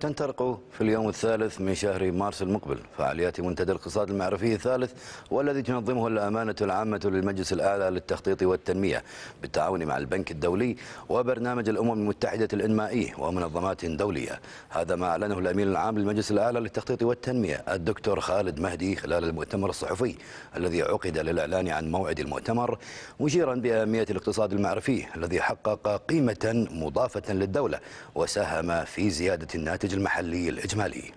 تنطلق في اليوم الثالث من شهر مارس المقبل فعاليات منتدى الاقتصاد المعرفي الثالث والذي تنظمه الأمانة العامة للمجلس الأعلى للتخطيط والتنمية بالتعاون مع البنك الدولي وبرنامج الأمم المتحدة الإنمائي ومنظمات دولية هذا ما أعلنه الأمين العام للمجلس الأعلى للتخطيط والتنمية الدكتور خالد مهدي خلال المؤتمر الصحفي الذي عقد للإعلان عن موعد المؤتمر مشيرا بأهمية الاقتصاد المعرفي الذي حقق قيمة مضافة للدولة وساهم في زيادة الناتج المحلي المحلية الإجمالية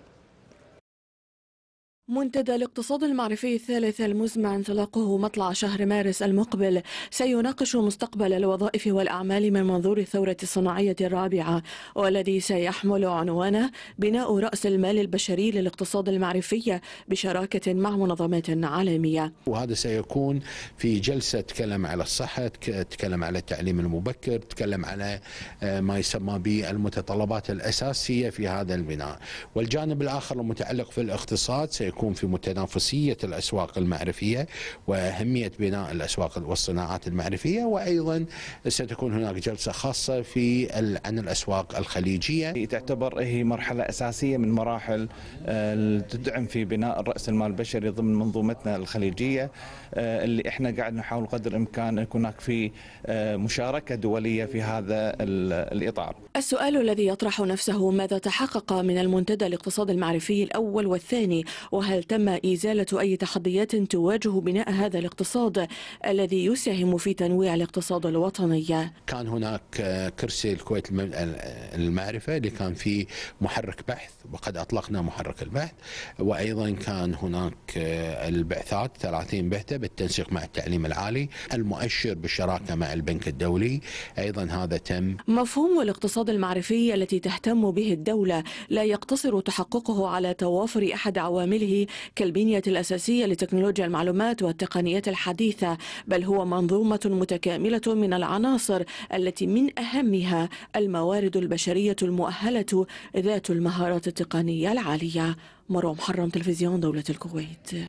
منتدى الاقتصاد المعرفي الثالث المزمع انطلاقه مطلع شهر مارس المقبل سيناقش مستقبل الوظائف والأعمال من منظور الثورة الصناعية الرابعة والذي سيحمل عنوانه بناء رأس المال البشري للاقتصاد المعرفي بشراكة مع منظمات عالمية وهذا سيكون في جلسة تكلم على الصحة تكلم على التعليم المبكر تكلم على آه، ما يسمى بالمتطلبات الأساسية في هذا البناء والجانب الآخر المتعلق في الاقتصاد سيكون يكون في متنافسية الأسواق المعرفية وأهمية بناء الأسواق والصناعات المعرفية وأيضا ستكون هناك جلسة خاصة في عن الأسواق الخليجية تعتبر هي مرحلة أساسية من مراحل آه، تدعم في بناء الرأس المال البشري ضمن منظومتنا الخليجية آه، اللي احنا قاعد نحاول قدر الإمكان يكون هناك في آه، مشاركة دولية في هذا الإطار السؤال الذي يطرح نفسه ماذا تحقق من المنتدى الاقتصادي المعرفي الأول والثاني وهل تم إزالة أي تحديات تواجه بناء هذا الاقتصاد الذي يساهم في تنويع الاقتصاد الوطني كان هناك آه، كرسي الكويت آه، المعرفة اللي كان فيه محرك بحث وقد أطلقنا محرك البحث وأيضا كان هناك آه، البعثات 30 بعثة بالتنسيق مع التعليم العالي المؤشر بالشراكة مع البنك الدولي أيضا هذا تم مفهوم الاقتصاد المعرفي التي تهتم به الدولة لا يقتصر تحققه على توافر أحد عوامله كالبنية الأساسية لتكنولوجيا المعلومات والتقنيات الحديثة بل هو منظومة متكاملة من العناصر التي من أهمها الموارد البشرية المؤهلة ذات المهارات التقنية العالية مروه محرم تلفزيون دولة الكويت